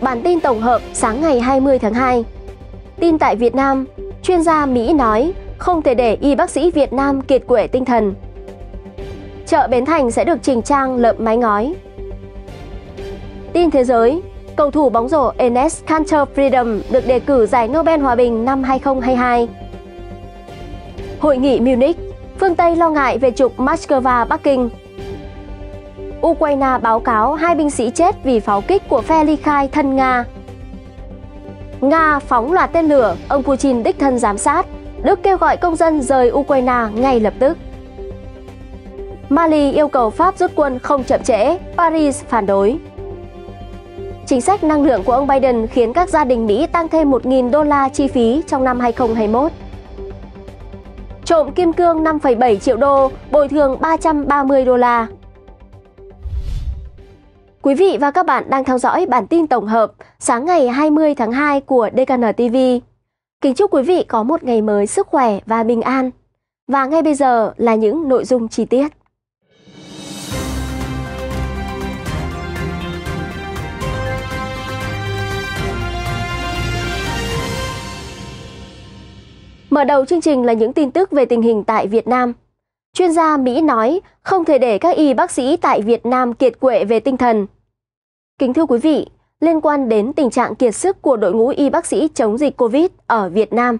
Bản tin tổng hợp sáng ngày 20 tháng 2. Tin tại Việt Nam, chuyên gia Mỹ nói không thể để y bác sĩ Việt Nam kiệt quệ tinh thần. Chợ Bến Thành sẽ được chỉnh trang lợp mái ngói. Tin thế giới, cầu thủ bóng rổ Enes Kanter Freedom được đề cử giải Nobel Hòa bình năm 2022. Hội nghị Munich, phương Tây lo ngại về trục Moscow-Bắc Kinh Ukraine báo cáo hai binh sĩ chết vì pháo kích của phe ly khai thân Nga. Nga phóng loạt tên lửa, ông Putin đích thân giám sát. Đức kêu gọi công dân rời Ukraine ngay lập tức. Mali yêu cầu Pháp rút quân không chậm trễ, Paris phản đối. Chính sách năng lượng của ông Biden khiến các gia đình Mỹ tăng thêm 1.000 đô la chi phí trong năm 2021. Trộm kim cương 5,7 triệu đô, bồi thường 330 đô la. Quý vị và các bạn đang theo dõi bản tin tổng hợp sáng ngày 20 tháng 2 của DKN TV. Kính chúc quý vị có một ngày mới sức khỏe và bình an. Và ngay bây giờ là những nội dung chi tiết. Mở đầu chương trình là những tin tức về tình hình tại Việt Nam – Chuyên gia Mỹ nói không thể để các y bác sĩ tại Việt Nam kiệt quệ về tinh thần. Kính thưa quý vị, liên quan đến tình trạng kiệt sức của đội ngũ y bác sĩ chống dịch COVID ở Việt Nam.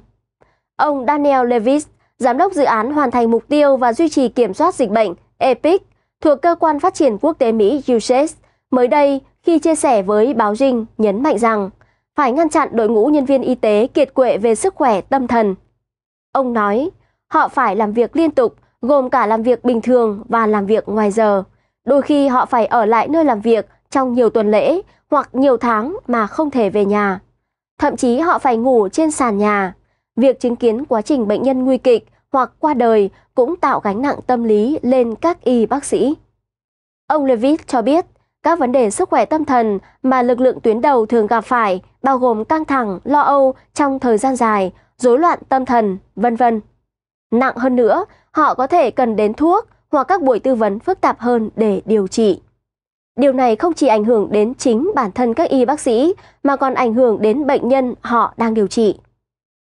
Ông Daniel Levis, giám đốc dự án hoàn thành mục tiêu và duy trì kiểm soát dịch bệnh EPIC thuộc Cơ quan Phát triển Quốc tế Mỹ USAID, mới đây khi chia sẻ với báo Dinh nhấn mạnh rằng phải ngăn chặn đội ngũ nhân viên y tế kiệt quệ về sức khỏe tâm thần. Ông nói, họ phải làm việc liên tục gồm cả làm việc bình thường và làm việc ngoài giờ. Đôi khi họ phải ở lại nơi làm việc trong nhiều tuần lễ hoặc nhiều tháng mà không thể về nhà. Thậm chí họ phải ngủ trên sàn nhà. Việc chứng kiến quá trình bệnh nhân nguy kịch hoặc qua đời cũng tạo gánh nặng tâm lý lên các y bác sĩ. Ông Levitt cho biết, các vấn đề sức khỏe tâm thần mà lực lượng tuyến đầu thường gặp phải bao gồm căng thẳng, lo âu trong thời gian dài, rối loạn tâm thần, vân vân. Nặng hơn nữa, họ có thể cần đến thuốc hoặc các buổi tư vấn phức tạp hơn để điều trị. Điều này không chỉ ảnh hưởng đến chính bản thân các y bác sĩ mà còn ảnh hưởng đến bệnh nhân họ đang điều trị.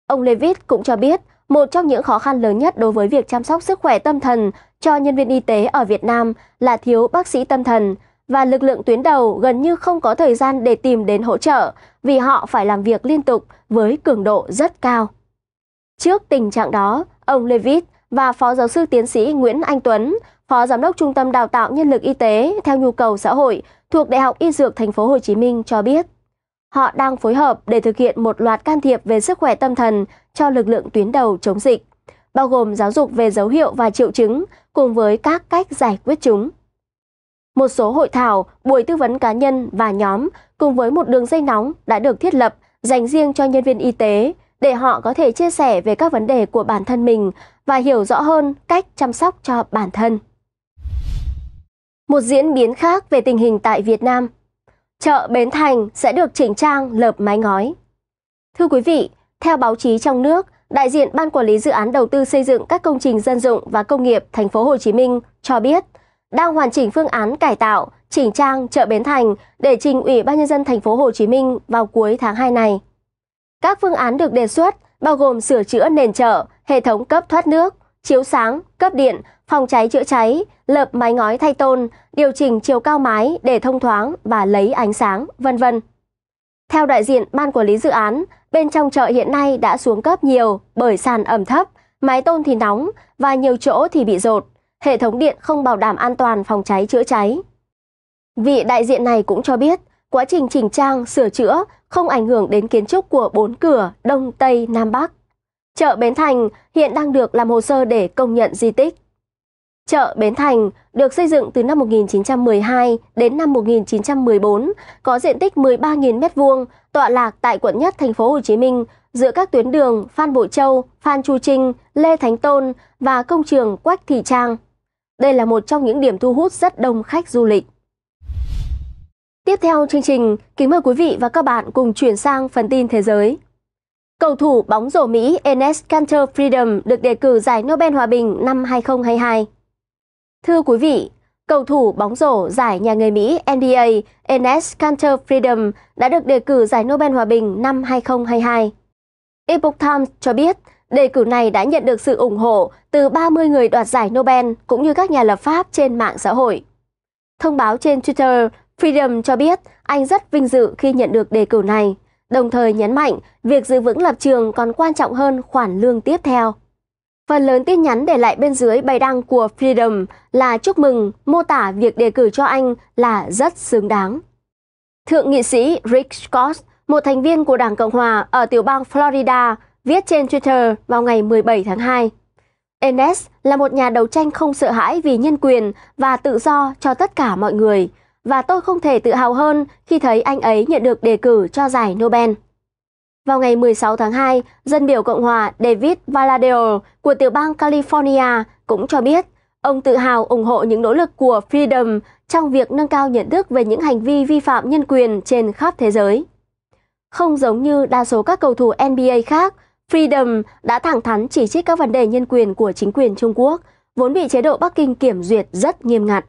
Ông Levitt cũng cho biết, một trong những khó khăn lớn nhất đối với việc chăm sóc sức khỏe tâm thần cho nhân viên y tế ở Việt Nam là thiếu bác sĩ tâm thần và lực lượng tuyến đầu gần như không có thời gian để tìm đến hỗ trợ vì họ phải làm việc liên tục với cường độ rất cao. Trước tình trạng đó, ông Levitt và Phó Giáo sư Tiến sĩ Nguyễn Anh Tuấn, Phó Giám đốc Trung tâm Đào tạo Nhân lực Y tế theo nhu cầu xã hội thuộc Đại học Y Dược Thành phố Hồ Chí Minh cho biết, họ đang phối hợp để thực hiện một loạt can thiệp về sức khỏe tâm thần cho lực lượng tuyến đầu chống dịch, bao gồm giáo dục về dấu hiệu và triệu chứng cùng với các cách giải quyết chúng. Một số hội thảo, buổi tư vấn cá nhân và nhóm cùng với một đường dây nóng đã được thiết lập dành riêng cho nhân viên y tế để họ có thể chia sẻ về các vấn đề của bản thân mình và hiểu rõ hơn cách chăm sóc cho bản thân. Một diễn biến khác về tình hình tại Việt Nam. Chợ Bến Thành sẽ được chỉnh trang lợp mái ngói. Thưa quý vị, theo báo chí trong nước, đại diện Ban quản lý dự án đầu tư xây dựng các công trình dân dụng và công nghiệp thành phố Hồ Chí Minh cho biết, đang hoàn chỉnh phương án cải tạo, chỉnh trang chợ Bến Thành để trình Ủy ban nhân dân thành phố Hồ Chí Minh vào cuối tháng 2 này. Các phương án được đề xuất bao gồm sửa chữa nền chợ, hệ thống cấp thoát nước, chiếu sáng, cấp điện, phòng cháy chữa cháy, lợp mái ngói thay tôn, điều chỉnh chiều cao mái để thông thoáng và lấy ánh sáng, vân vân. Theo đại diện ban quản lý dự án, bên trong chợ hiện nay đã xuống cấp nhiều bởi sàn ẩm thấp, mái tôn thì nóng và nhiều chỗ thì bị rột, hệ thống điện không bảo đảm an toàn phòng cháy chữa cháy. Vị đại diện này cũng cho biết, quá trình chỉnh trang, sửa chữa không ảnh hưởng đến kiến trúc của bốn cửa Đông Tây Nam Bắc. Chợ Bến Thành hiện đang được làm hồ sơ để công nhận di tích. Chợ Bến Thành được xây dựng từ năm 1912 đến năm 1914, có diện tích 13.000 m2, tọa lạc tại quận nhất thành phố Hồ Chí Minh, giữa các tuyến đường Phan Bội Châu, Phan Chu Trinh, Lê Thánh Tôn và công trường Quách Thị Trang. Đây là một trong những điểm thu hút rất đông khách du lịch. Tiếp theo chương trình, kính mời quý vị và các bạn cùng chuyển sang phần tin thế giới. Cầu thủ bóng rổ Mỹ Enes Kanter Freedom được đề cử giải Nobel Hòa bình năm 2022. Thưa quý vị, cầu thủ bóng rổ giải nhà người Mỹ NBA Enes Kanter Freedom đã được đề cử giải Nobel Hòa bình năm 2022. Epoch Times cho biết, đề cử này đã nhận được sự ủng hộ từ 30 người đoạt giải Nobel cũng như các nhà lập pháp trên mạng xã hội. Thông báo trên Twitter, Freedom cho biết anh rất vinh dự khi nhận được đề cử này, đồng thời nhấn mạnh việc giữ vững lập trường còn quan trọng hơn khoản lương tiếp theo. Phần lớn tin nhắn để lại bên dưới bài đăng của Freedom là chúc mừng, mô tả việc đề cử cho anh là rất xứng đáng. Thượng nghị sĩ Rick Scott, một thành viên của Đảng Cộng Hòa ở tiểu bang Florida, viết trên Twitter vào ngày 17 tháng 2. Enes là một nhà đấu tranh không sợ hãi vì nhân quyền và tự do cho tất cả mọi người – và tôi không thể tự hào hơn khi thấy anh ấy nhận được đề cử cho giải Nobel. Vào ngày 16 tháng 2, dân biểu Cộng hòa David Valadeo của tiểu bang California cũng cho biết ông tự hào ủng hộ những nỗ lực của Freedom trong việc nâng cao nhận thức về những hành vi vi phạm nhân quyền trên khắp thế giới. Không giống như đa số các cầu thủ NBA khác, Freedom đã thẳng thắn chỉ trích các vấn đề nhân quyền của chính quyền Trung Quốc, vốn bị chế độ Bắc Kinh kiểm duyệt rất nghiêm ngặt.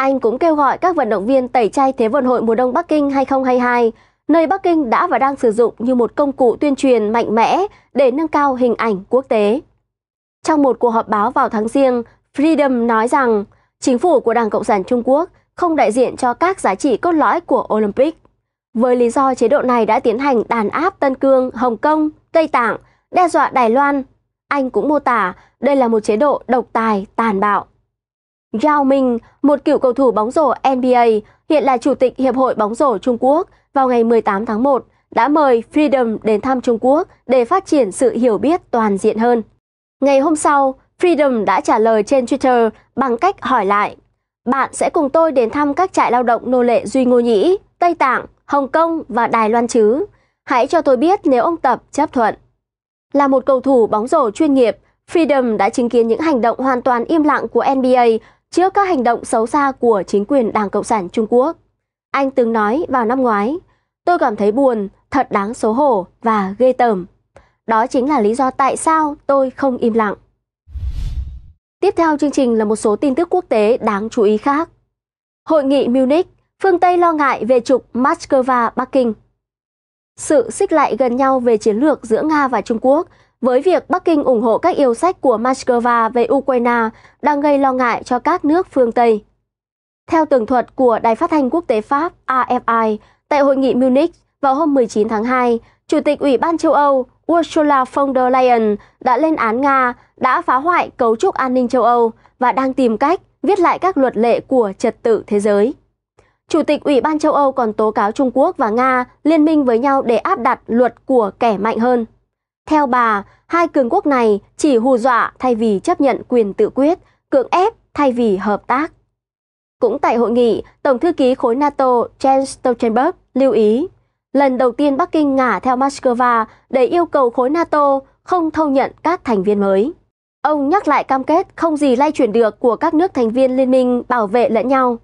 Anh cũng kêu gọi các vận động viên tẩy chay Thế vận hội mùa đông Bắc Kinh 2022, nơi Bắc Kinh đã và đang sử dụng như một công cụ tuyên truyền mạnh mẽ để nâng cao hình ảnh quốc tế. Trong một cuộc họp báo vào tháng riêng, Freedom nói rằng chính phủ của Đảng Cộng sản Trung Quốc không đại diện cho các giá trị cốt lõi của Olympic. Với lý do chế độ này đã tiến hành đàn áp Tân Cương, Hồng Kông, Tây Tạng, đe dọa Đài Loan, anh cũng mô tả đây là một chế độ độc tài, tàn bạo. Yao Ming, một cựu cầu thủ bóng rổ NBA, hiện là chủ tịch Hiệp hội bóng rổ Trung Quốc, vào ngày 18 tháng 1 đã mời Freedom đến thăm Trung Quốc để phát triển sự hiểu biết toàn diện hơn. Ngày hôm sau, Freedom đã trả lời trên Twitter bằng cách hỏi lại: "Bạn sẽ cùng tôi đến thăm các trại lao động nô lệ Duy Ngô Nhĩ, Tây Tạng, Hồng Kông và Đài Loan chứ? Hãy cho tôi biết nếu ông Tập chấp thuận." Là một cầu thủ bóng rổ chuyên nghiệp, Freedom đã chứng kiến những hành động hoàn toàn im lặng của NBA trước các hành động xấu xa của chính quyền Đảng Cộng sản Trung Quốc. Anh từng nói vào năm ngoái, tôi cảm thấy buồn, thật đáng xấu hổ và ghê tởm. Đó chính là lý do tại sao tôi không im lặng. Tiếp theo chương trình là một số tin tức quốc tế đáng chú ý khác. Hội nghị Munich, phương Tây lo ngại về trục Moscow-Bắc Kinh. Sự xích lại gần nhau về chiến lược giữa Nga và Trung Quốc với việc Bắc Kinh ủng hộ các yêu sách của Moscow về Ukraine đang gây lo ngại cho các nước phương Tây. Theo tường thuật của Đài phát thanh quốc tế Pháp AFI, tại hội nghị Munich vào hôm 19 tháng 2, Chủ tịch Ủy ban châu Âu Ursula von der Leyen đã lên án Nga đã phá hoại cấu trúc an ninh châu Âu và đang tìm cách viết lại các luật lệ của trật tự thế giới. Chủ tịch Ủy ban châu Âu còn tố cáo Trung Quốc và Nga liên minh với nhau để áp đặt luật của kẻ mạnh hơn. Theo bà, hai cường quốc này chỉ hù dọa thay vì chấp nhận quyền tự quyết, cưỡng ép thay vì hợp tác. Cũng tại hội nghị, Tổng thư ký khối NATO Jens Stoltenberg lưu ý, lần đầu tiên Bắc Kinh ngả theo Moscow để yêu cầu khối NATO không thâu nhận các thành viên mới. Ông nhắc lại cam kết không gì lay chuyển được của các nước thành viên liên minh bảo vệ lẫn nhau.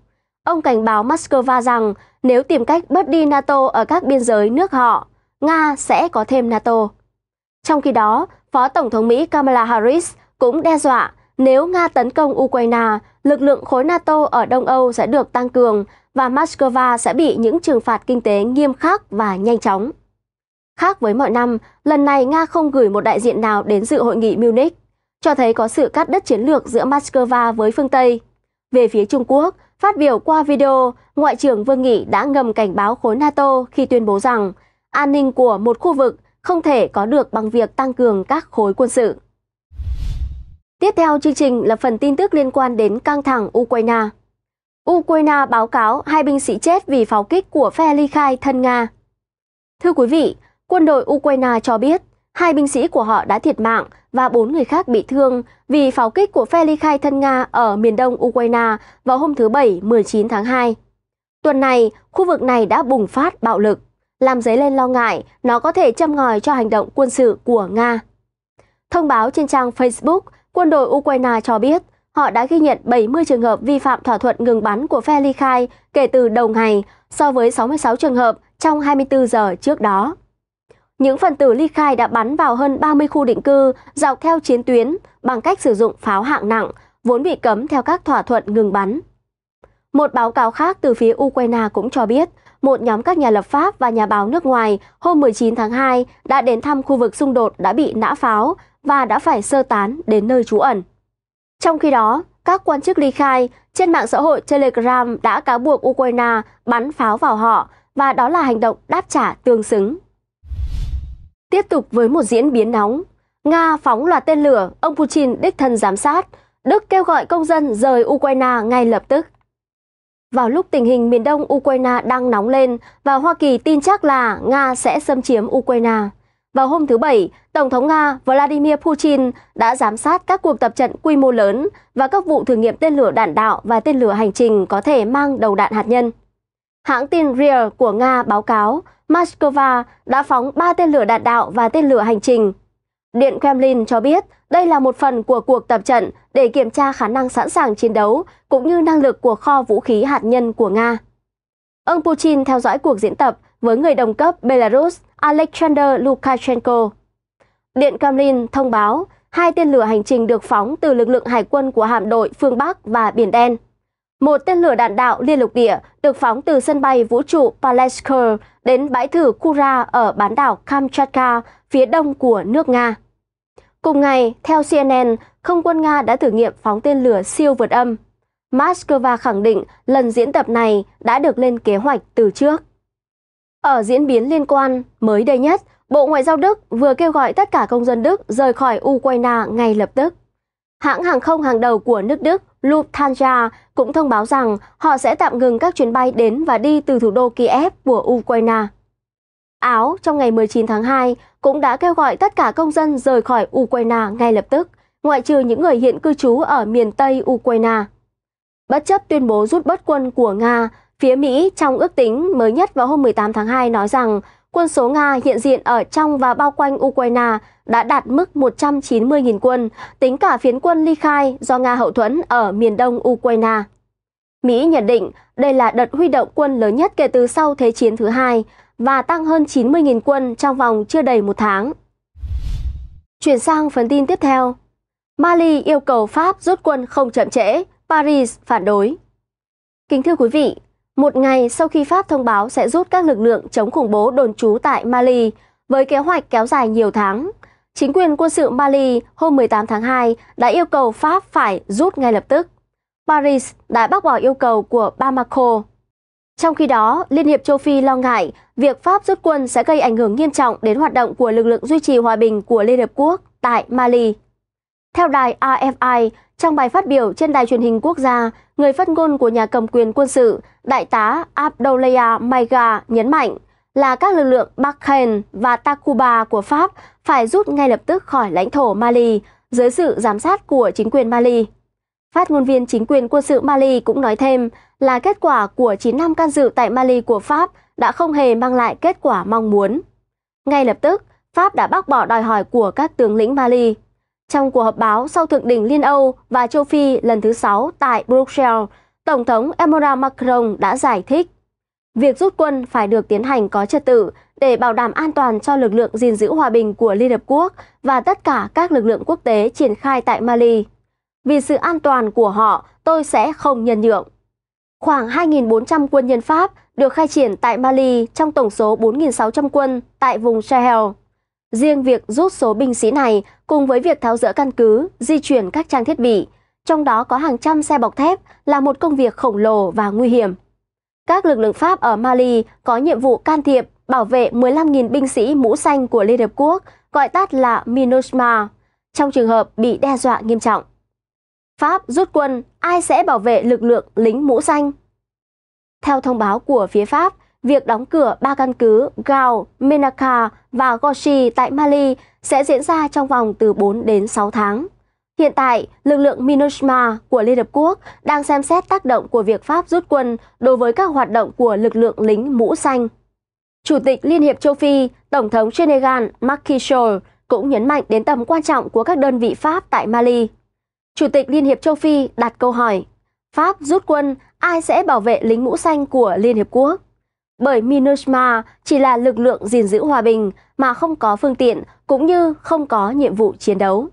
Ông cảnh báo Moscow rằng nếu tìm cách bớt đi NATO ở các biên giới nước họ, Nga sẽ có thêm NATO. Trong khi đó, Phó Tổng thống Mỹ Kamala Harris cũng đe dọa nếu Nga tấn công Ukraine, lực lượng khối NATO ở Đông Âu sẽ được tăng cường và Moscow sẽ bị những trừng phạt kinh tế nghiêm khắc và nhanh chóng. Khác với mọi năm, lần này Nga không gửi một đại diện nào đến dự hội nghị Munich, cho thấy có sự cắt đứt chiến lược giữa Moscow với phương Tây. Về phía Trung Quốc, phát biểu qua video, Ngoại trưởng Vương Nghị đã ngầm cảnh báo khối NATO khi tuyên bố rằng an ninh của một khu vực không thể có được bằng việc tăng cường các khối quân sự. Tiếp theo chương trình là phần tin tức liên quan đến căng thẳng Ukraine. Ukraine báo cáo hai binh sĩ chết vì pháo kích của phe ly khai thân Nga. Thưa quý vị, quân đội Ukraine cho biết hai binh sĩ của họ đã thiệt mạng và bốn người khác bị thương vì pháo kích của phe ly khai thân Nga ở miền đông Ukraine vào hôm thứ Bảy 19 tháng 2. Tuần này, khu vực này đã bùng phát bạo lực làm dấy lên lo ngại nó có thể châm ngòi cho hành động quân sự của Nga. Thông báo trên trang Facebook, quân đội Ukraine cho biết họ đã ghi nhận 70 trường hợp vi phạm thỏa thuận ngừng bắn của phe ly khai kể từ đầu ngày so với 66 trường hợp trong 24 giờ trước đó. Những phần tử ly khai đã bắn vào hơn 30 khu định cư dọc theo chiến tuyến bằng cách sử dụng pháo hạng nặng, vốn bị cấm theo các thỏa thuận ngừng bắn. Một báo cáo khác từ phía Ukraine cũng cho biết một nhóm các nhà lập pháp và nhà báo nước ngoài hôm 19 tháng 2 đã đến thăm khu vực xung đột đã bị nã pháo và đã phải sơ tán đến nơi trú ẩn. Trong khi đó, các quan chức ly khai trên mạng xã hội Telegram đã cáo buộc Ukraine bắn pháo vào họ và đó là hành động đáp trả tương xứng. Tiếp tục với một diễn biến nóng, Nga phóng loạt tên lửa, ông Putin đích thân giám sát, Đức kêu gọi công dân rời Ukraine ngay lập tức vào lúc tình hình miền đông Ukraine đang nóng lên và Hoa Kỳ tin chắc là Nga sẽ xâm chiếm Ukraine. Vào hôm thứ Bảy, Tổng thống Nga Vladimir Putin đã giám sát các cuộc tập trận quy mô lớn và các vụ thử nghiệm tên lửa đạn đạo và tên lửa hành trình có thể mang đầu đạn hạt nhân. Hãng tin RIA của Nga báo cáo Moscow đã phóng 3 tên lửa đạn đạo và tên lửa hành trình Điện Kremlin cho biết đây là một phần của cuộc tập trận để kiểm tra khả năng sẵn sàng chiến đấu cũng như năng lực của kho vũ khí hạt nhân của Nga. Ông Putin theo dõi cuộc diễn tập với người đồng cấp Belarus Alexander Lukashenko. Điện Kremlin thông báo hai tên lửa hành trình được phóng từ lực lượng hải quân của hạm đội phương Bắc và Biển Đen. Một tên lửa đạn đạo liên lục địa được phóng từ sân bay vũ trụ Paleshkur đến bãi thử Kura ở bán đảo Kamchatka, phía đông của nước Nga. Cùng ngày, theo CNN, không quân Nga đã thử nghiệm phóng tên lửa siêu vượt âm. Moscow khẳng định lần diễn tập này đã được lên kế hoạch từ trước. Ở diễn biến liên quan, mới đây nhất, Bộ Ngoại giao Đức vừa kêu gọi tất cả công dân Đức rời khỏi Ukraine ngay lập tức. Hãng hàng không hàng đầu của nước Đức Lufthansa cũng thông báo rằng họ sẽ tạm ngừng các chuyến bay đến và đi từ thủ đô Kiev của Ukraine. Áo trong ngày 19 tháng 2 cũng đã kêu gọi tất cả công dân rời khỏi Ukraine ngay lập tức, ngoại trừ những người hiện cư trú ở miền Tây Ukraine. Bất chấp tuyên bố rút bớt quân của Nga, phía Mỹ trong ước tính mới nhất vào hôm 18 tháng 2 nói rằng quân số Nga hiện diện ở trong và bao quanh Ukraine đã đạt mức 190.000 quân, tính cả phiến quân ly khai do Nga hậu thuẫn ở miền đông Ukraine. Mỹ nhận định đây là đợt huy động quân lớn nhất kể từ sau Thế chiến thứ hai, và tăng hơn 90.000 quân trong vòng chưa đầy một tháng. Chuyển sang phần tin tiếp theo. Mali yêu cầu Pháp rút quân không chậm trễ, Paris phản đối. Kính thưa quý vị, một ngày sau khi Pháp thông báo sẽ rút các lực lượng chống khủng bố đồn trú tại Mali với kế hoạch kéo dài nhiều tháng, chính quyền quân sự Mali hôm 18 tháng 2 đã yêu cầu Pháp phải rút ngay lập tức. Paris đã bác bỏ yêu cầu của Bamako. Trong khi đó, Liên hiệp châu Phi lo ngại việc Pháp rút quân sẽ gây ảnh hưởng nghiêm trọng đến hoạt động của lực lượng duy trì hòa bình của Liên Hợp Quốc tại Mali. Theo đài AFI, trong bài phát biểu trên đài truyền hình quốc gia, người phát ngôn của nhà cầm quyền quân sự, đại tá Abdoulaye Maiga nhấn mạnh là các lực lượng Bahrain và Takuba của Pháp phải rút ngay lập tức khỏi lãnh thổ Mali dưới sự giám sát của chính quyền Mali. Phát ngôn viên chính quyền quân sự Mali cũng nói thêm là kết quả của 9 năm can dự tại Mali của Pháp đã không hề mang lại kết quả mong muốn. Ngay lập tức, Pháp đã bác bỏ đòi hỏi của các tướng lĩnh Mali. Trong cuộc họp báo sau thượng đỉnh Liên Âu và châu Phi lần thứ 6 tại Bruxelles, Tổng thống Emmanuel Macron đã giải thích việc rút quân phải được tiến hành có trật tự để bảo đảm an toàn cho lực lượng gìn giữ hòa bình của Liên Hợp Quốc và tất cả các lực lượng quốc tế triển khai tại Mali. Vì sự an toàn của họ, tôi sẽ không nhân nhượng. Khoảng 2.400 quân nhân Pháp được khai triển tại Mali trong tổng số 4.600 quân tại vùng Sahel. Riêng việc rút số binh sĩ này cùng với việc tháo rỡ căn cứ, di chuyển các trang thiết bị, trong đó có hàng trăm xe bọc thép là một công việc khổng lồ và nguy hiểm. Các lực lượng Pháp ở Mali có nhiệm vụ can thiệp bảo vệ 15.000 binh sĩ mũ xanh của Liên Hợp Quốc, gọi tắt là MINUSMA, trong trường hợp bị đe dọa nghiêm trọng. Pháp rút quân, ai sẽ bảo vệ lực lượng lính mũ xanh? Theo thông báo của phía Pháp, việc đóng cửa ba căn cứ Gao, Menaka và Goshi tại Mali sẽ diễn ra trong vòng từ 4 đến 6 tháng. Hiện tại, lực lượng MINUSMA của Liên Hợp Quốc đang xem xét tác động của việc Pháp rút quân đối với các hoạt động của lực lượng lính mũ xanh. Chủ tịch Liên hiệp châu Phi, Tổng thống Senegal Macky Sall cũng nhấn mạnh đến tầm quan trọng của các đơn vị Pháp tại Mali. Chủ tịch Liên hiệp châu Phi đặt câu hỏi, Pháp rút quân, ai sẽ bảo vệ lính mũ xanh của Liên hiệp quốc? Bởi MINUSMA chỉ là lực lượng gìn giữ hòa bình mà không có phương tiện cũng như không có nhiệm vụ chiến đấu.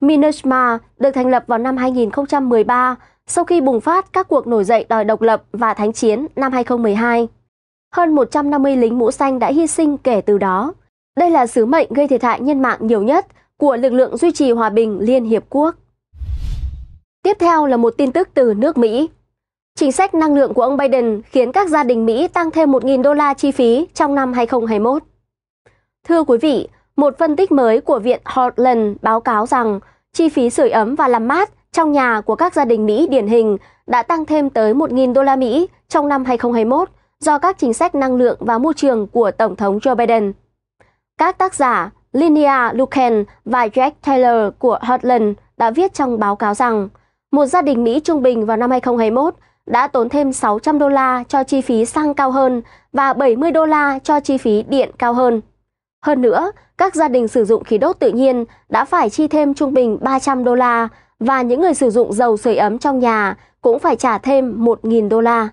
MINUSMA được thành lập vào năm 2013 sau khi bùng phát các cuộc nổi dậy đòi độc lập và thánh chiến năm 2012. Hơn 150 lính mũ xanh đã hy sinh kể từ đó. Đây là sứ mệnh gây thiệt hại nhân mạng nhiều nhất của lực lượng duy trì hòa bình Liên Hiệp Quốc. Tiếp theo là một tin tức từ nước Mỹ. Chính sách năng lượng của ông Biden khiến các gia đình Mỹ tăng thêm 1.000 đô la chi phí trong năm 2021. Thưa quý vị, một phân tích mới của Viện Heartland báo cáo rằng chi phí sưởi ấm và làm mát trong nhà của các gia đình Mỹ điển hình đã tăng thêm tới 1.000 đô la Mỹ trong năm 2021 do các chính sách năng lượng và môi trường của Tổng thống Joe Biden. Các tác giả Linnea Lucan và Jack Taylor của Heartland đã viết trong báo cáo rằng một gia đình Mỹ trung bình vào năm 2021 đã tốn thêm 600 đô la cho chi phí xăng cao hơn và 70 đô la cho chi phí điện cao hơn. Hơn nữa, các gia đình sử dụng khí đốt tự nhiên đã phải chi thêm trung bình 300 đô la và những người sử dụng dầu sưởi ấm trong nhà cũng phải trả thêm 1.000 đô la.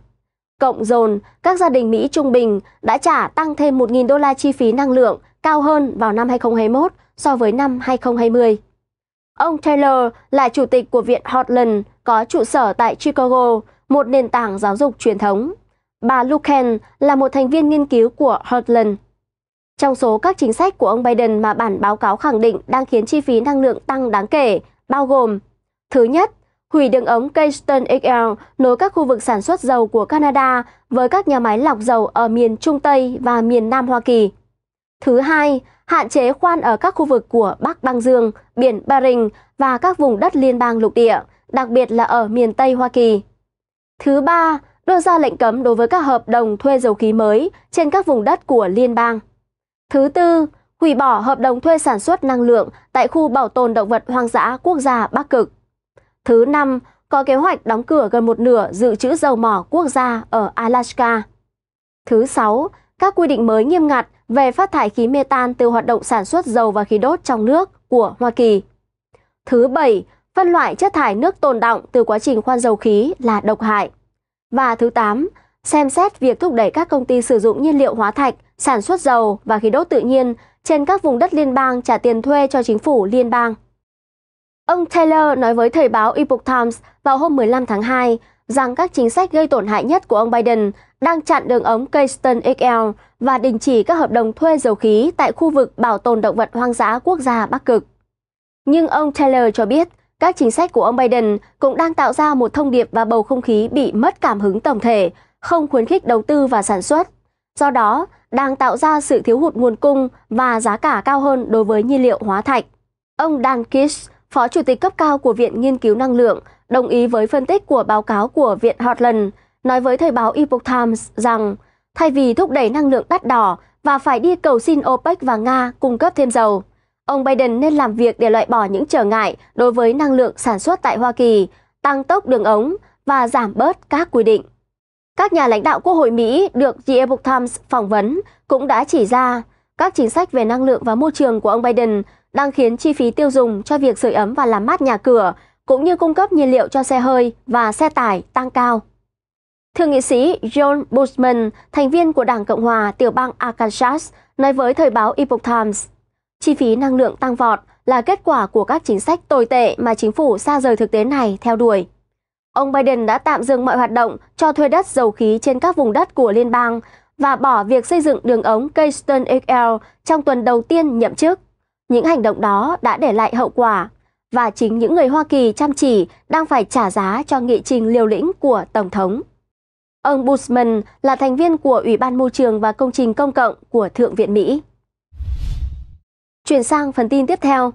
Cộng dồn, các gia đình Mỹ trung bình đã trả tăng thêm 1.000 đô la chi phí năng lượng cao hơn vào năm 2021 so với năm 2020. Ông Taylor là chủ tịch của Viện Hotland có trụ sở tại Chicago, một nền tảng giáo dục truyền thống. Bà Lucan là một thành viên nghiên cứu của Hotland. Trong số các chính sách của ông Biden mà bản báo cáo khẳng định đang khiến chi phí năng lượng tăng đáng kể, bao gồm Thứ nhất, hủy đường ống Keystone XL nối các khu vực sản xuất dầu của Canada với các nhà máy lọc dầu ở miền Trung Tây và miền Nam Hoa Kỳ. Thứ hai, hạn chế khoan ở các khu vực của Bắc Băng Dương, biển Bering và các vùng đất liên bang lục địa, đặc biệt là ở miền Tây Hoa Kỳ. Thứ ba, đưa ra lệnh cấm đối với các hợp đồng thuê dầu khí mới trên các vùng đất của liên bang. Thứ tư, hủy bỏ hợp đồng thuê sản xuất năng lượng tại khu bảo tồn động vật hoang dã quốc gia Bắc Cực. Thứ năm, có kế hoạch đóng cửa gần một nửa dự trữ dầu mỏ quốc gia ở Alaska. Thứ sáu, các quy định mới nghiêm ngặt về phát thải khí mê tan từ hoạt động sản xuất dầu và khí đốt trong nước của Hoa Kỳ. Thứ bảy, phân loại chất thải nước tồn động từ quá trình khoan dầu khí là độc hại. Và thứ tám, xem xét việc thúc đẩy các công ty sử dụng nhiên liệu hóa thạch, sản xuất dầu và khí đốt tự nhiên trên các vùng đất liên bang trả tiền thuê cho chính phủ liên bang. Ông Taylor nói với thời báo Epoch Times vào hôm 15 tháng 2 rằng các chính sách gây tổn hại nhất của ông Biden đang chặn đường ống Keystone XL và đình chỉ các hợp đồng thuê dầu khí tại khu vực bảo tồn động vật hoang dã quốc gia Bắc Cực. Nhưng ông Taylor cho biết các chính sách của ông Biden cũng đang tạo ra một thông điệp và bầu không khí bị mất cảm hứng tổng thể, không khuyến khích đầu tư và sản xuất. Do đó, đang tạo ra sự thiếu hụt nguồn cung và giá cả cao hơn đối với nhiên liệu hóa thạch. Ông Dan Kish, Phó Chủ tịch cấp cao của Viện Nghiên cứu Năng lượng đồng ý với phân tích của báo cáo của Viện Heartland, nói với thời báo Epoch Times rằng thay vì thúc đẩy năng lượng đắt đỏ và phải đi cầu xin OPEC và Nga cung cấp thêm dầu, ông Biden nên làm việc để loại bỏ những trở ngại đối với năng lượng sản xuất tại Hoa Kỳ, tăng tốc đường ống và giảm bớt các quy định. Các nhà lãnh đạo Quốc hội Mỹ được The Epoch Times phỏng vấn cũng đã chỉ ra các chính sách về năng lượng và môi trường của ông Biden đang khiến chi phí tiêu dùng cho việc sưởi ấm và làm mát nhà cửa cũng như cung cấp nhiên liệu cho xe hơi và xe tải tăng cao. Thượng nghị sĩ John Bozeman, thành viên của Đảng Cộng hòa tiểu bang Arkansas, nói với thời báo Epoch Times, chi phí năng lượng tăng vọt là kết quả của các chính sách tồi tệ mà chính phủ xa rời thực tế này theo đuổi. Ông Biden đã tạm dừng mọi hoạt động cho thuê đất dầu khí trên các vùng đất của liên bang và bỏ việc xây dựng đường ống Keystone XL trong tuần đầu tiên nhậm chức. Những hành động đó đã để lại hậu quả và chính những người Hoa Kỳ chăm chỉ đang phải trả giá cho nghị trình liều lĩnh của Tổng thống. Ông Bushman là thành viên của Ủy ban Môi trường và Công trình Công cộng của Thượng viện Mỹ. Chuyển sang phần tin tiếp theo.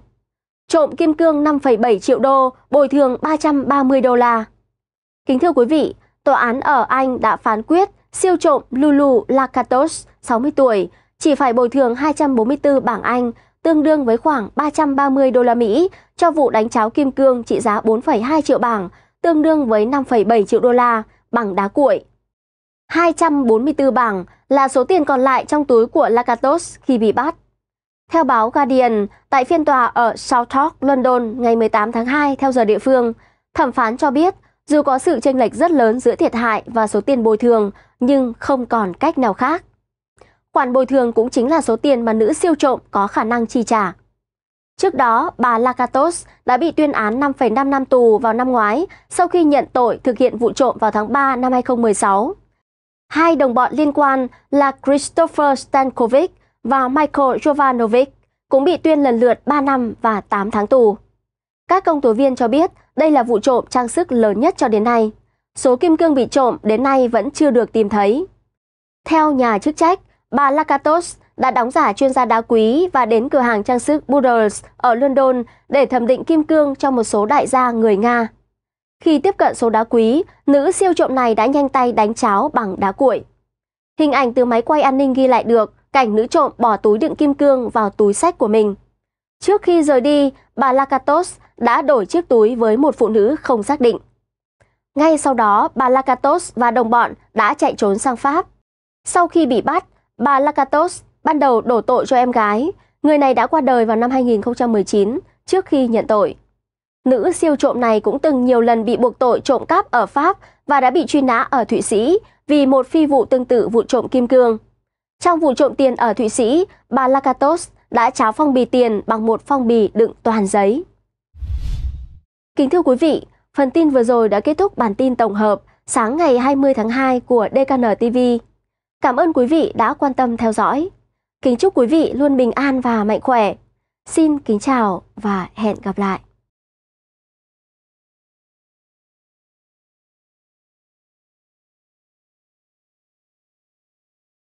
Trộm kim cương 5,7 triệu đô, bồi thường 330 đô la. Kính thưa quý vị, tòa án ở Anh đã phán quyết siêu trộm Lulu Lakatos, 60 tuổi, chỉ phải bồi thường 244 bảng Anh, tương đương với khoảng 330 đô la Mỹ cho vụ đánh cháo kim cương trị giá 4,2 triệu bảng, tương đương với 5,7 triệu đô la bằng đá cuội. 244 bảng là số tiền còn lại trong túi của Lakatos khi bị bắt. Theo báo Guardian, tại phiên tòa ở Southwark, London ngày 18 tháng 2 theo giờ địa phương, thẩm phán cho biết dù có sự chênh lệch rất lớn giữa thiệt hại và số tiền bồi thường nhưng không còn cách nào khác khoản bồi thường cũng chính là số tiền mà nữ siêu trộm có khả năng chi trả. Trước đó, bà Lakatos đã bị tuyên án 5,5 năm tù vào năm ngoái sau khi nhận tội thực hiện vụ trộm vào tháng 3 năm 2016. Hai đồng bọn liên quan là Christopher Stankovic và Michael Jovanovic cũng bị tuyên lần lượt 3 năm và 8 tháng tù. Các công tố viên cho biết đây là vụ trộm trang sức lớn nhất cho đến nay. Số kim cương bị trộm đến nay vẫn chưa được tìm thấy. Theo nhà chức trách, Bà Lakatos đã đóng giả chuyên gia đá quý và đến cửa hàng trang sức Buders ở London để thẩm định kim cương cho một số đại gia người Nga. Khi tiếp cận số đá quý, nữ siêu trộm này đã nhanh tay đánh cháo bằng đá cuội. Hình ảnh từ máy quay an ninh ghi lại được cảnh nữ trộm bỏ túi đựng kim cương vào túi sách của mình. Trước khi rời đi, bà Lakatos đã đổi chiếc túi với một phụ nữ không xác định. Ngay sau đó, bà Lakatos và đồng bọn đã chạy trốn sang Pháp. Sau khi bị bắt, Bà Lakatos ban đầu đổ tội cho em gái, người này đã qua đời vào năm 2019 trước khi nhận tội. Nữ siêu trộm này cũng từng nhiều lần bị buộc tội trộm cắp ở Pháp và đã bị truy nã ở Thụy Sĩ vì một phi vụ tương tự vụ trộm kim cương. Trong vụ trộm tiền ở Thụy Sĩ, bà Lakatos đã cháo phong bì tiền bằng một phong bì đựng toàn giấy. Kính thưa quý vị, phần tin vừa rồi đã kết thúc bản tin tổng hợp sáng ngày 20 tháng 2 của DKN TV. Cảm ơn quý vị đã quan tâm theo dõi. Kính chúc quý vị luôn bình an và mạnh khỏe. Xin kính chào và hẹn gặp lại.